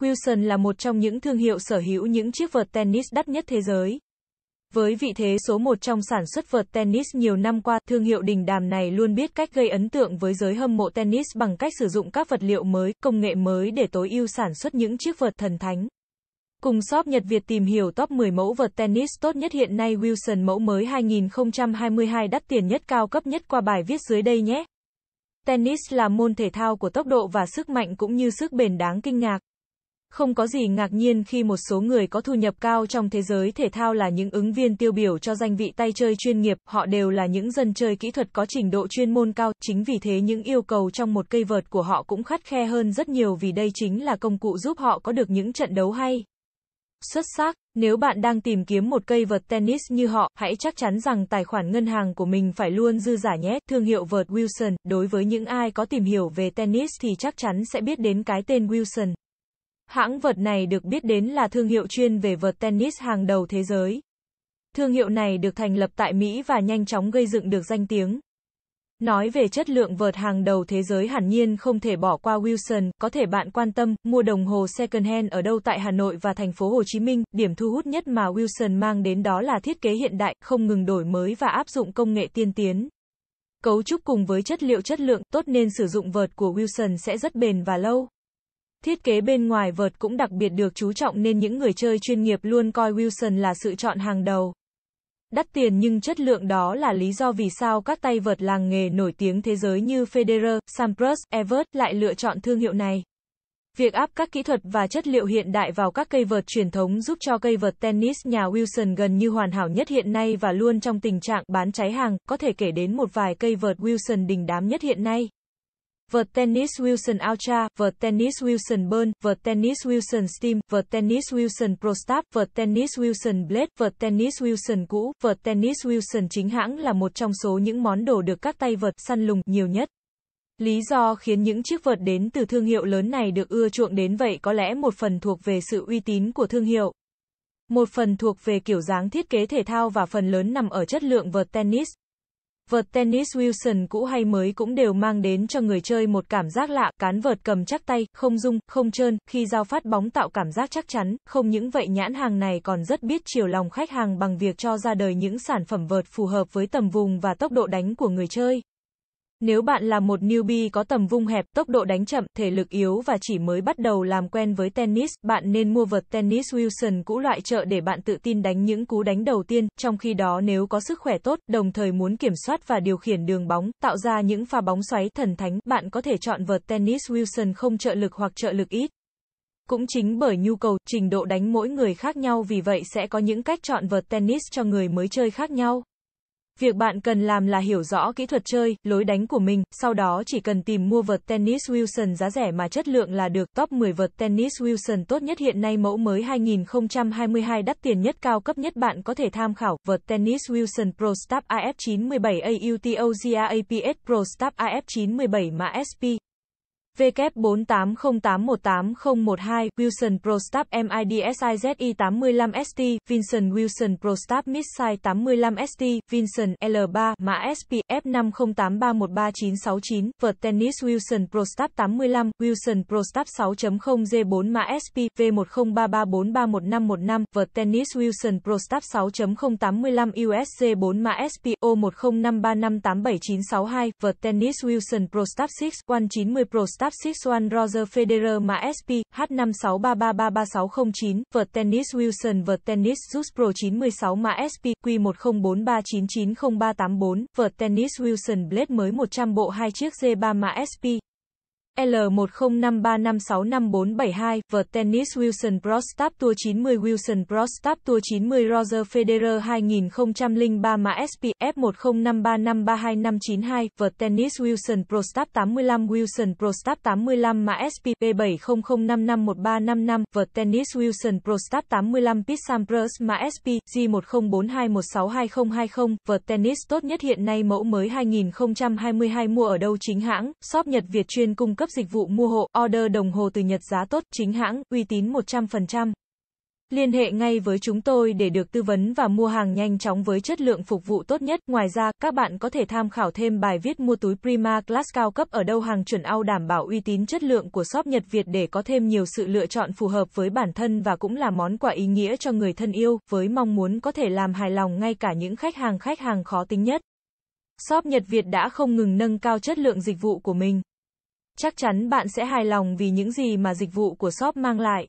Wilson là một trong những thương hiệu sở hữu những chiếc vợt tennis đắt nhất thế giới. Với vị thế số một trong sản xuất vợt tennis nhiều năm qua, thương hiệu đình đàm này luôn biết cách gây ấn tượng với giới hâm mộ tennis bằng cách sử dụng các vật liệu mới, công nghệ mới để tối ưu sản xuất những chiếc vợt thần thánh. Cùng shop Nhật Việt tìm hiểu top 10 mẫu vợt tennis tốt nhất hiện nay Wilson mẫu mới 2022 đắt tiền nhất cao cấp nhất qua bài viết dưới đây nhé. Tennis là môn thể thao của tốc độ và sức mạnh cũng như sức bền đáng kinh ngạc. Không có gì ngạc nhiên khi một số người có thu nhập cao trong thế giới thể thao là những ứng viên tiêu biểu cho danh vị tay chơi chuyên nghiệp, họ đều là những dân chơi kỹ thuật có trình độ chuyên môn cao, chính vì thế những yêu cầu trong một cây vợt của họ cũng khắt khe hơn rất nhiều vì đây chính là công cụ giúp họ có được những trận đấu hay. Xuất sắc, nếu bạn đang tìm kiếm một cây vợt tennis như họ, hãy chắc chắn rằng tài khoản ngân hàng của mình phải luôn dư giả nhé. Thương hiệu vợt Wilson, đối với những ai có tìm hiểu về tennis thì chắc chắn sẽ biết đến cái tên Wilson. Hãng vật này được biết đến là thương hiệu chuyên về vật tennis hàng đầu thế giới. Thương hiệu này được thành lập tại Mỹ và nhanh chóng gây dựng được danh tiếng. Nói về chất lượng vợt hàng đầu thế giới hẳn nhiên không thể bỏ qua Wilson, có thể bạn quan tâm, mua đồng hồ second hand ở đâu tại Hà Nội và thành phố Hồ Chí Minh, điểm thu hút nhất mà Wilson mang đến đó là thiết kế hiện đại, không ngừng đổi mới và áp dụng công nghệ tiên tiến. Cấu trúc cùng với chất liệu chất lượng tốt nên sử dụng vợt của Wilson sẽ rất bền và lâu. Thiết kế bên ngoài vợt cũng đặc biệt được chú trọng nên những người chơi chuyên nghiệp luôn coi Wilson là sự chọn hàng đầu. Đắt tiền nhưng chất lượng đó là lý do vì sao các tay vợt làng nghề nổi tiếng thế giới như Federer, Sampras, Evert lại lựa chọn thương hiệu này. Việc áp các kỹ thuật và chất liệu hiện đại vào các cây vợt truyền thống giúp cho cây vợt tennis nhà Wilson gần như hoàn hảo nhất hiện nay và luôn trong tình trạng bán cháy hàng, có thể kể đến một vài cây vợt Wilson đình đám nhất hiện nay vợt tennis Wilson Ultra, vợt tennis Wilson Burn, vợt tennis Wilson Steam, vợt tennis Wilson Pro Stop, vợt tennis Wilson Blade, vợt tennis Wilson cũ, vợt tennis Wilson chính hãng là một trong số những món đồ được các tay vợt săn lùng nhiều nhất. Lý do khiến những chiếc vợt đến từ thương hiệu lớn này được ưa chuộng đến vậy có lẽ một phần thuộc về sự uy tín của thương hiệu. Một phần thuộc về kiểu dáng thiết kế thể thao và phần lớn nằm ở chất lượng vợt tennis. Vợt tennis Wilson cũ hay mới cũng đều mang đến cho người chơi một cảm giác lạ, cán vợt cầm chắc tay, không rung, không trơn, khi giao phát bóng tạo cảm giác chắc chắn, không những vậy nhãn hàng này còn rất biết chiều lòng khách hàng bằng việc cho ra đời những sản phẩm vợt phù hợp với tầm vùng và tốc độ đánh của người chơi. Nếu bạn là một newbie có tầm vung hẹp, tốc độ đánh chậm, thể lực yếu và chỉ mới bắt đầu làm quen với tennis, bạn nên mua vợt tennis Wilson cũ loại chợ để bạn tự tin đánh những cú đánh đầu tiên, trong khi đó nếu có sức khỏe tốt, đồng thời muốn kiểm soát và điều khiển đường bóng, tạo ra những pha bóng xoáy thần thánh, bạn có thể chọn vợt tennis Wilson không trợ lực hoặc trợ lực ít. Cũng chính bởi nhu cầu, trình độ đánh mỗi người khác nhau vì vậy sẽ có những cách chọn vợt tennis cho người mới chơi khác nhau. Việc bạn cần làm là hiểu rõ kỹ thuật chơi, lối đánh của mình, sau đó chỉ cần tìm mua vợt tennis Wilson giá rẻ mà chất lượng là được. Top 10 vợt tennis Wilson tốt nhất hiện nay mẫu mới 2022 đắt tiền nhất cao cấp nhất bạn có thể tham khảo. Vợt tennis Wilson Pro Staff AF97 AUTOGA Pro Staff AF97 mã SP. VK 480818012012 Wilson Prostap MIDSIZI85ST, Vincent Wilson Prostap Missai 85ST, Vincent L3, mã SPF f vợt tennis Wilson Prostap 85, Wilson Prostap 6.0G4 mã SP, v vợt tennis Wilson Prostap 6.085 USG4 mã SP, O105358792, vợt tennis Wilson Prostap 6, 190 Prostap 6-1 Roger Federer mã SP, H563333609, vợt tennis Wilson vợt tennis Jus Pro 96 mã SP, Q104399034, vợt tennis Wilson Blade mới 100 bộ hai chiếc G3 mã SP. L10535654542, vợt tennis Wilson Pro Prostap Tour 90 Wilson Pro Prostap Tour 90 Roger Federer 2003 mã SP F105353252, vợt tennis Wilson Pro Prostap 85 Wilson Pro Prostap 85 mã SP P7005513555, vợt tennis Wilson Pro Prostap 85 Pete Sampras mã SP G10421622020, vợt tennis tốt nhất hiện nay mẫu mới 2022 mua ở đâu chính hãng, shop Nhật Việt chuyên cung cấp dịch vụ mua hộ, order đồng hồ từ Nhật giá tốt, chính hãng, uy tín 100%. Liên hệ ngay với chúng tôi để được tư vấn và mua hàng nhanh chóng với chất lượng phục vụ tốt nhất. Ngoài ra, các bạn có thể tham khảo thêm bài viết mua túi Prima Class cao cấp ở đâu hàng chuẩn ao đảm bảo uy tín chất lượng của shop Nhật Việt để có thêm nhiều sự lựa chọn phù hợp với bản thân và cũng là món quà ý nghĩa cho người thân yêu, với mong muốn có thể làm hài lòng ngay cả những khách hàng khách hàng khó tính nhất. Shop Nhật Việt đã không ngừng nâng cao chất lượng dịch vụ của mình. Chắc chắn bạn sẽ hài lòng vì những gì mà dịch vụ của shop mang lại.